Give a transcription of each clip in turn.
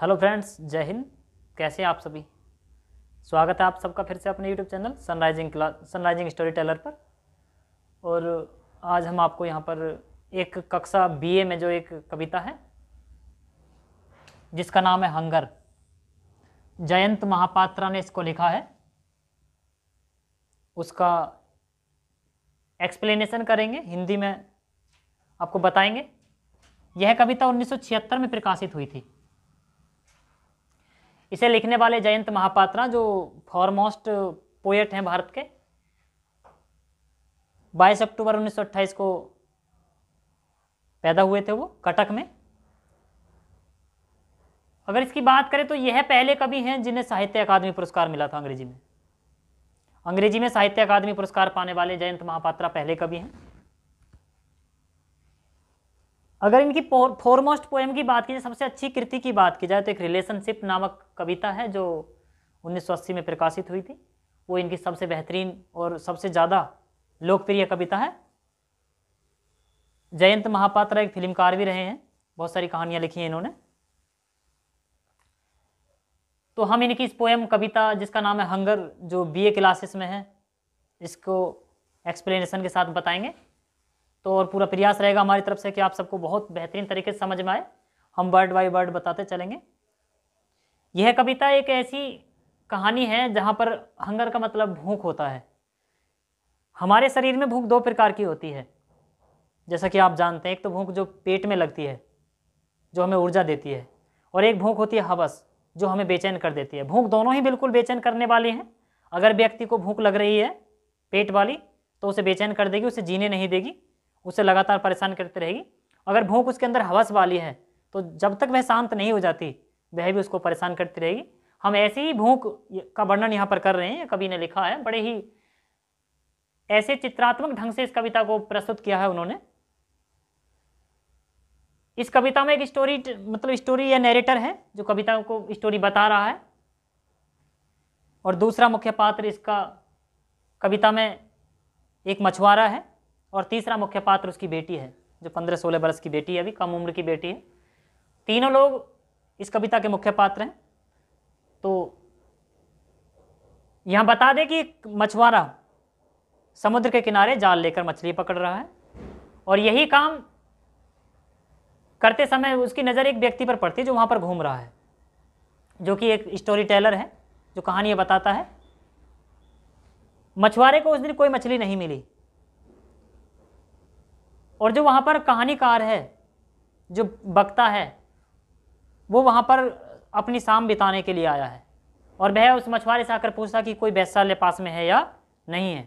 hello friends जय हिंद कैसे हैं आप सभी स्वागत है आप सबका फिर से अपने YouTube channel sunrising class sunrising story teller पर और आज हम आपको यहाँ पर एक कक्षा बीए में जो एक कविता है जिसका नाम है हंगर जयंत महापात्रा ने इसको लिखा है उसका एक्सप्लेनेशन करेंगे हिंदी में आपको बताएंगे यह कविता 1976 में प्रकाशित हुई थी इसे लिखने वाले जयंत महापात्रा जो फॉरमोस्ट पोएट हैं भारत के 22 अक्टूबर 1928 को पैदा हुए थे वो कटक में अगर इसकी बात करें तो यह पहले कवि हैं जिन्हें साहित्य अकादमी पुरस्कार मिला था अंग्रेजी में अंग्रेजी में साहित्य अकादमी पुरस्कार पाने वाले जयंत महापात्रा पहले कवि हैं अगर इनकी फॉरमोस्ट पोएम की बात की जाए सबसे अच्छी कृति की बात की जाए तो एक रिलेशनशिप नामक कविता है जो उन्नीस में प्रकाशित हुई थी वो इनकी सबसे बेहतरीन और सबसे ज़्यादा लोकप्रिय कविता है जयंत महापात्रा एक फिल्मकार भी रहे हैं बहुत सारी कहानियाँ लिखी हैं इन्होंने तो हम इनकी इस पोएम कविता जिसका नाम है हंगर जो बीए क्लासेस में है इसको एक्सप्लेनेशन के साथ बताएंगे तो और पूरा प्रयास रहेगा हमारी तरफ से कि आप सबको बहुत बेहतरीन तरीके से समझ में आए हम वर्ड बाई वर्ड बताते चलेंगे यह कविता एक ऐसी कहानी है जहाँ पर हंगर का मतलब भूख होता है हमारे शरीर में भूख दो प्रकार की होती है जैसा कि आप जानते हैं एक तो भूख जो पेट में लगती है जो हमें ऊर्जा देती है और एक भूख होती है हवस जो हमें बेचैन कर देती है भूख दोनों ही बिल्कुल बेचैन करने वाली हैं अगर व्यक्ति को भूख लग रही है पेट वाली तो उसे बेचैन कर देगी उसे जीने नहीं देगी उसे लगातार परेशान करती रहेगी अगर भूख उसके अंदर हवस वाली है तो जब तक वह शांत नहीं हो जाती वह भी उसको परेशान करती रहेगी हम ऐसी ही भूख का वर्णन यहाँ पर कर रहे हैं कवि ने लिखा है बड़े ही ऐसे चित्रात्मक ढंग से इस कविता को प्रस्तुत किया है उन्होंने इस कविता में एक स्टोरी मतलब स्टोरी या नैरेटर है जो कविता को स्टोरी बता रहा है और दूसरा मुख्य पात्र इसका कविता में एक मछुआरा है और तीसरा मुख्य पात्र उसकी बेटी है जो पंद्रह सोलह बरस की बेटी है अभी कम उम्र की बेटी है तीनों लोग इस कविता के मुख्य पात्र हैं तो यहाँ बता दें कि मछुआरा समुद्र के किनारे जाल लेकर मछली पकड़ रहा है और यही काम करते समय उसकी नज़र एक व्यक्ति पर पड़ती है जो वहाँ पर घूम रहा है जो कि एक स्टोरी टेलर है जो कहानियाँ बताता है मछुआरे को उस दिन कोई मछली नहीं मिली और जो वहाँ पर कहानीकार है जो वक्ता है वो वहाँ पर अपनी शाम बिताने के लिए आया है और वह उस मछुआरे से आकर पूछता कि कोई वैश्यालय पास में है या नहीं है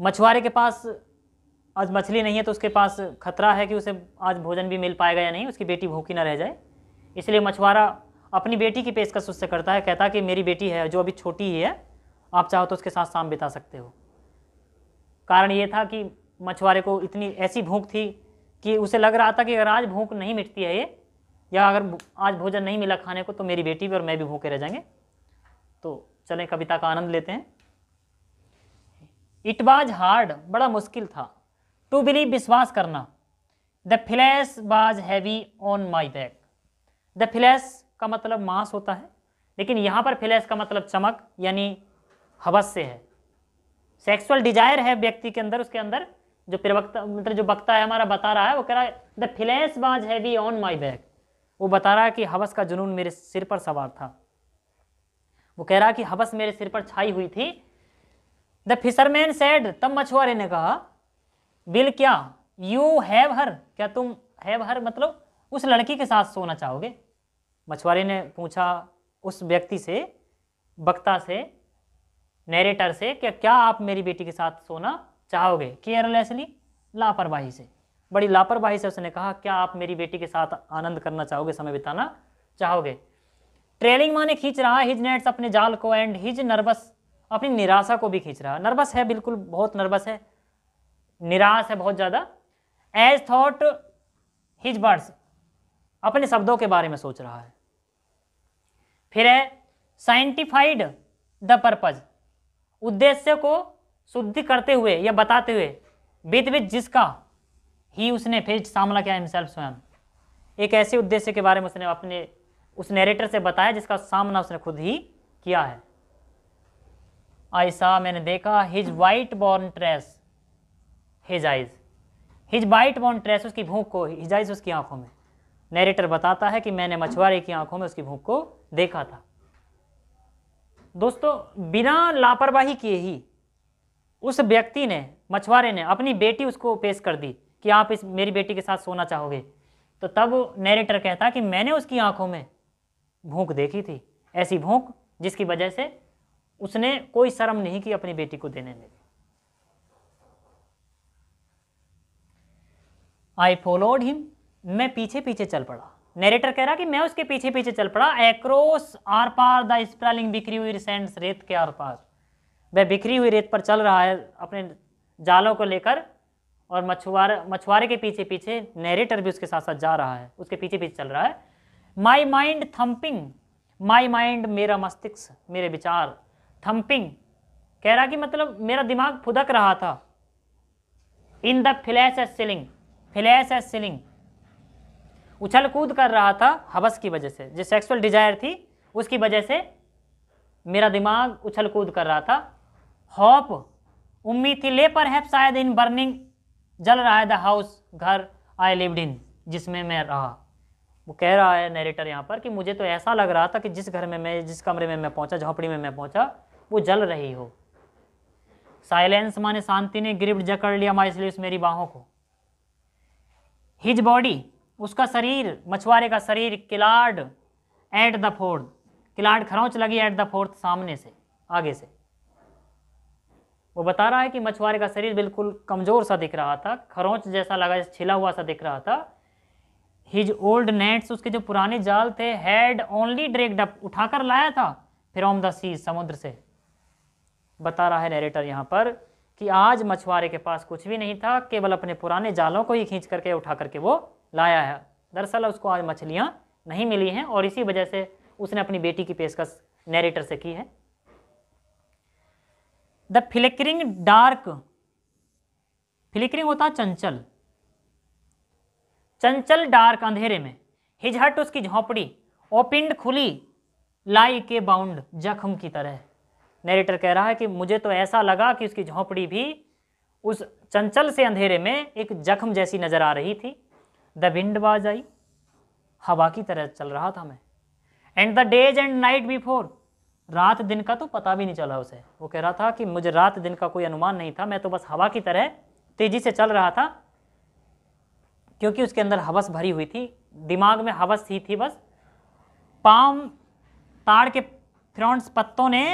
मछुआरे के पास आज मछली नहीं है तो उसके पास खतरा है कि उसे आज भोजन भी मिल पाएगा या नहीं उसकी बेटी भूखी ना रह जाए इसलिए मछुआरा अपनी बेटी की पेशकश उससे करता है कहता कि मेरी बेटी है जो अभी छोटी ही है आप चाहो तो उसके साथ शाम बिता सकते हो कारण ये था कि मछुआरे को इतनी ऐसी भूख थी कि उसे लग रहा था कि अगर आज भूख नहीं मिटती है ये या अगर आज भोजन नहीं मिला खाने को तो मेरी बेटी भी और मैं भी भूखे रह जाएंगे तो चलें कविता का आनंद लेते हैं इट वाज हार्ड बड़ा मुश्किल था टू बिलीव विश्वास करना the flash was heavy on my back the flesh का मतलब मांस होता है लेकिन यहाँ पर फ्लैश का मतलब चमक यानी हवस से है सेक्सुअल डिजायर है व्यक्ति के अंदर उसके अंदर जो प्रवक्ता मतलब जो वक्ता है हमारा बता रहा है वो कह रहा है the flash was heavy on my back वो बता रहा है कि हवस का जुनून मेरे सिर पर सवार था वो कह रहा है कि हवस मेरे सिर पर छाई हुई थी द फिशरमैन सेड तब मछुआरे ने कहा बिल क्या यू हैव हर क्या तुम हैव हर मतलब उस लड़की के साथ सोना चाहोगे मछुआरे ने पूछा उस व्यक्ति से वक्ता से नरेटर से कि क्या आप मेरी बेटी के साथ सोना चाहोगे केयरलेसली लापरवाही से बड़ी लापरवाही से उसने कहा क्या आप मेरी बेटी के साथ आनंद करना चाहोगे समय बिताना चाहोगे ट्रेलिंग माने खींच रहा हिज नेट्स अपने जाल को एंड हिज नर्वस अपनी निराशा को भी खींच रहा नर्वस है बिल्कुल बहुत नर्वस है निराश है बहुत ज़्यादा एज थॉट हिज बर्ड्स अपने शब्दों के बारे में सोच रहा है फिर है साइंटिफाइड द पर्पज उद्देश्य को शुद्ध करते हुए या बताते हुए विद विद जिसका ही उसने फेज सामना किया हिमसेल्फ स्वयं एक ऐसे उद्देश्य के बारे में उसने अपने उस नरेटर से बताया जिसका सामना उसने खुद ही किया है ऐसा मैंने देखा his white born trace his eyes his white born trace उसकी भूख को हिज आइज उसकी आंखों में नरेटर बताता है कि मैंने मछुआरे की आंखों में उसकी भूख को देखा था दोस्तों बिना लापरवाही किए ही उस व्यक्ति ने मछुआरे ने अपनी बेटी उसको पेश कर दी कि आप इस मेरी बेटी के साथ सोना चाहोगे तो तब नैरेटर कहता कि मैंने उसकी आंखों में भूख देखी थी ऐसी भूख जिसकी वजह से उसने कोई शर्म नहीं की अपनी बेटी को देने में आई फॉलोड हिम मैं पीछे पीछे चल पड़ा नेरेटर कह रहा कि मैं उसके पीछे पीछे चल पड़ा एक्रोस आर पार द स्प्रालिंग बिखरी हुई रिसेंट्स रेत के आर पार वह बिखरी हुई रेत पर चल रहा है अपने जालों को लेकर और मछुआरे मछुआरे के पीछे पीछे नरेटर भी उसके साथ साथ जा रहा है उसके पीछे पीछे चल रहा है my mind thumping my mind मेरा मस्तिष्क मेरे विचार थम्पिंग कह रहा कि मतलब मेरा दिमाग फुदक रहा था in the flash edge ceiling flash edge ceiling उछल कूद कर रहा था हवस की वजह से जो सेक्सुअल डिजायर थी उसकी वजह से मेरा दिमाग उछल कूद कर रहा था हॉप उम्मीद थी ले पर हैप शायद इन बर्निंग जल रहा है द हाउस घर आई लिव्ड इन जिसमें मैं रहा वो कह रहा है नरेटर यहाँ पर कि मुझे तो ऐसा लग रहा था कि जिस घर में मैं जिस कमरे में मैं पहुँचा झोंपड़ी में मैं पहुँचा वो जल रही हो साइलेंस माने शांति ने गिरफ्ट जकड़ लिया माई स्लीव्स मेरी बाहों को हिज बॉडी उसका शरीर मछुआरे का शरीर clawed at the fourth clawed खरौच लगी एट द फोर्थ सामने से आगे से वो बता रहा है कि मछुआरे का शरीर बिल्कुल कमज़ोर सा दिख रहा था खरौच जैसा लगा जैसे छिला हुआ सा दिख रहा था हिज ओल्ड नेट्स उसके जो पुराने जाल थे हैड ओनली ड्रेक्ड अप उठाकर लाया था फिर ऑम द सी समुद्र से बता रहा है नरेटर यहाँ पर कि आज मछुआरे के पास कुछ भी नहीं था केवल अपने पुराने जालों को ही खींच करके उठा करके वो लाया है दरअसल उसको आज मछलियाँ नहीं मिली हैं और इसी वजह से उसने अपनी बेटी की पेशकश नरेटर से की है द फ्लिकरिंग डार्क फ्लिकरिंग होता है चंचल चंचल डार्क अंधेरे में हिजहट उसकी झोंपड़ी ओपिंड खुली लाई के बाउंड जख्म की तरह नरेटर कह रहा है कि मुझे तो ऐसा लगा कि उसकी झोंपड़ी भी उस चंचल से अंधेरे में एक जख्म जैसी नजर आ रही थी द विंड वाज आई हवा की तरह चल रहा था मैं and the days and night before रात दिन का तो पता भी नहीं चला उसे वो कह रहा था कि मुझे रात दिन का कोई अनुमान नहीं था मैं तो बस हवा की तरह तेज़ी से चल रहा था क्योंकि उसके अंदर हवस भरी हुई थी दिमाग में हवस ही थी बस पाम ताड़ के फ्रॉन्ट्स पत्तों ने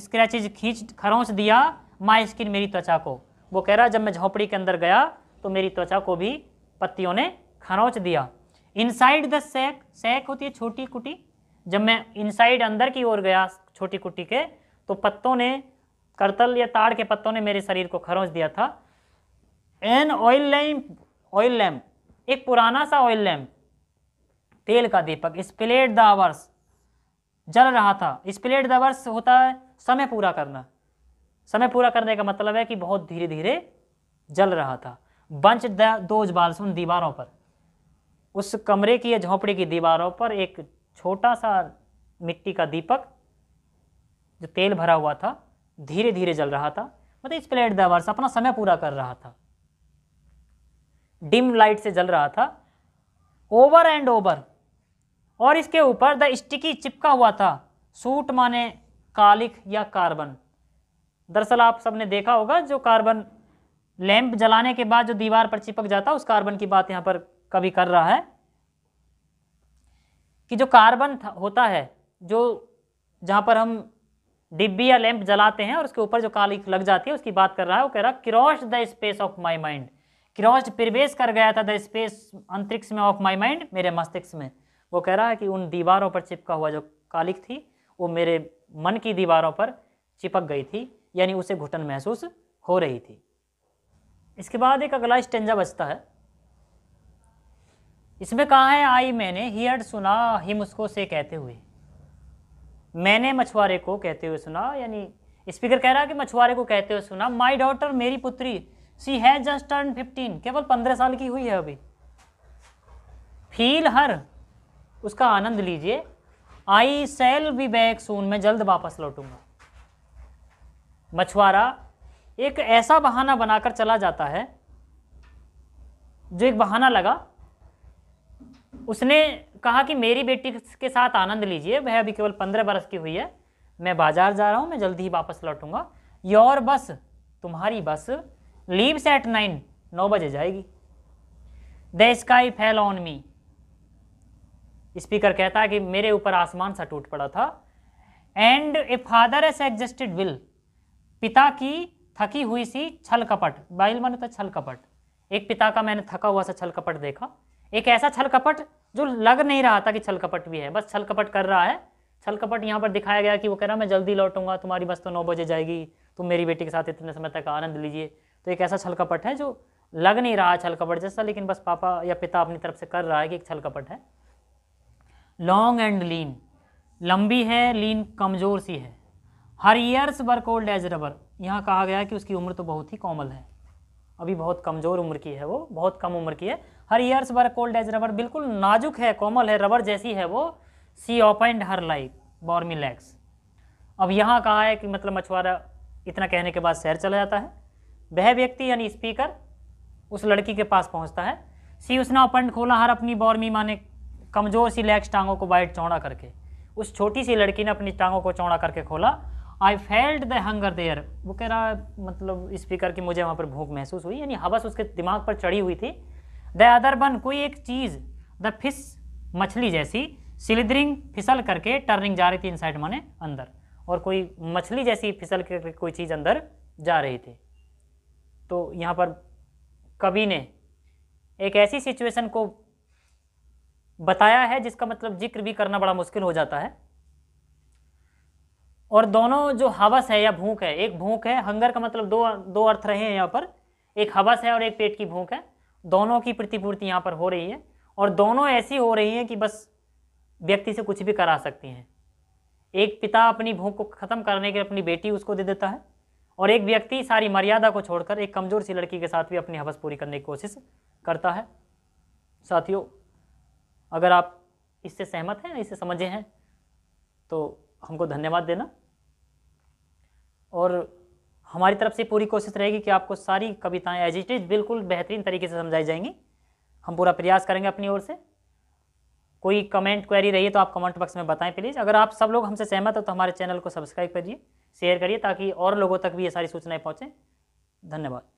स्क्रैचेज खींच खरोंच दिया माई स्किन मेरी त्वचा को वो कह रहा जब मैं झोंपड़ी के अंदर गया तो मेरी त्वचा को भी पत्तियों ने खरोच दिया इनसाइड द सैक सैक होती है छोटी कुटी जब मैं इनसाइड अंदर की ओर गया छोटी कुटी के तो पत्तों ने करतल या ताड़ के पत्तों ने मेरे शरीर को खरोच दिया था an oil lamp oil lamp एक पुराना सा ऑयल लैम्प तेल का दीपक स्प्लेट द आवर्स जल रहा था स्प्लेट द आवर्स होता है समय पूरा करना समय पूरा करने का मतलब है कि बहुत धीरे धीरे जल रहा था बंच द दोज बाल्स उन दीवारों पर उस कमरे की या झोंपड़ी की दीवारों पर एक छोटा सा मिट्टी का दीपक जो तेल भरा हुआ था धीरे धीरे जल रहा था मतलब इस प्लेट दवर्स अपना समय पूरा कर रहा था डिम लाइट से जल रहा था ओवर एंड ओवर और इसके ऊपर द स्टिकी चिपका हुआ था सूट माने कालिक या कार्बन दरअसल आप सबने देखा होगा जो कार्बन लैंप जलाने के बाद जो दीवार पर चिपक जाता उस कार्बन की बात यहाँ पर का भी कर रहा है कि जो कार्बन होता है जो जहाँ पर हम डिब्बी या लैंप जलाते हैं और उसके ऊपर जो काली लग जाती है उसकी बात कर रहा है वो कह रहा cross the space of my mind cross प्रवेश कर गया था द स्पेस अंतरिक्ष में ऑफ माई माइंड मेरे मस्तिष्क में वो कह रहा है कि उन दीवारों पर चिपका हुआ जो कालिक थी वो मेरे मन की दीवारों पर चिपक गई थी यानी उसे घुटन महसूस हो रही थी इसके बाद एक अगला स्टेंजा बचता है इसमें कहा है आई मैंने हियर सुना हिम उसको से कहते हुए मैंने मछुआरे को कहते हुए सुना यानी स्पीकर कह रहा है कि मछुआरे को कहते हुए सुना माई डॉटर मेरी पुत्री सी है जस्ट टर्न फिफ्टीन केवल पंद्रह साल की हुई है अभी फील हर उसका आनंद लीजिए I shall be back soon मैं जल्द वापस लौटूंगा मछुआरा एक ऐसा बहाना बनाकर चला जाता है जो एक बहाना लगा उसने कहा कि मेरी बेटी के साथ आनंद लीजिए वह अभी केवल पंद्रह बरस की हुई है मैं बाजार जा रहा हूँ मैं जल्दी ही वापस लौटूंगा योर बस तुम्हारी बस लीव्स एट नाइन नौ बजे जाएगी the sky fell on me speaker कहता है कि मेरे ऊपर आसमान सा टूट पड़ा था and a father as exhausted will पिता की थकी हुई सी छल कपट बाइल मन तो छल कपट एक पिता का मैंने थका हुआ सा छल कपट देखा एक ऐसा छल कपट जो लग नहीं रहा था कि छल कपट भी है बस छल कपट कर रहा है छल कपट यहाँ पर दिखाया गया कि वो कह रहा मैं जल्दी लौटूंगा तुम्हारी बस तो नौ बजे जाएगी तुम मेरी बेटी के साथ इतने समय तक आनंद लीजिए तो एक ऐसा छल कपट है जो लग नहीं रहा छल कपट जैसा लेकिन बस पापा या पिता अपनी तरफ से कर रहा है कि एक छल कपट है लॉन्ग एंड लीन लंबी है लीन कमज़ोर सी है her ears work old as rubber यहाँ कहा गया है कि उसकी उम्र तो बहुत ही कॉमल है अभी बहुत कमज़ोर उम्र की है वो बहुत कम उम्र की है her ears were cold as rubber बिल्कुल नाजुक है कोमल है रबर जैसी है वो सी ओपेंड हर लाइक बॉर्मिलैक्स अब यहाँ कहा है कि मतलब मछुआरा इतना कहने के बाद शहर चला जाता है वह व्यक्ति यानी स्पीकर उस लड़की के पास पहुँचता है सी उसने ओपेंड खोला हर अपनी बॉर्मी माने कमज़ोर सी लैक्स टांगों को वाइट चौड़ा करके उस छोटी सी लड़की ने अपनी टांगों को चौड़ा करके खोला I felt the hunger there वो कह रहा मतलब स्पीकर की मुझे वहाँ पर भूख महसूस हुई यानी हवस उसके दिमाग पर चढ़ी हुई थी द अदर वन कोई एक चीज़ द फिश मछली जैसी सिलिदरिंग फिसल करके टर्निंग जा रही थी इनसाइड माने अंदर और कोई मछली जैसी फिसल करके कोई चीज़ अंदर जा रही थी तो यहाँ पर कवि ने एक ऐसी सिचुएशन को बताया है जिसका मतलब जिक्र भी करना बड़ा मुश्किल हो जाता है और दोनों जो हवस है या भूख है एक भूख है हंगर का मतलब दो दो अर्थ रहे हैं यहाँ पर एक हवस है और एक पेट की भूख है दोनों की प्रतिपूर्ति यहाँ पर हो रही है और दोनों ऐसी हो रही हैं कि बस व्यक्ति से कुछ भी करा सकती हैं एक पिता अपनी भूख को ख़त्म करने के अपनी बेटी उसको दे देता है और एक व्यक्ति सारी मर्यादा को छोड़कर एक कमज़ोर सी लड़की के साथ भी अपनी हवस पूरी करने की कोशिश करता है साथियों अगर आप इससे सहमत हैं इससे समझे हैं तो हमको धन्यवाद देना और हमारी तरफ से पूरी कोशिश रहेगी कि आपको सारी कविताएं एज इट इज बिल्कुल बेहतरीन तरीके से समझाई जाएंगी हम पूरा प्रयास करेंगे अपनी ओर से कोई कमेंट क्वेरी रही है तो आप कमेंट बॉक्स में बताएं प्लीज़ अगर आप सब लोग हमसे सहमत हो तो हमारे चैनल को सब्सक्राइब करिए शेयर करिए ताकि और लोगों तक भी ये सारी सूचनाएँ पहुँचें धन्यवाद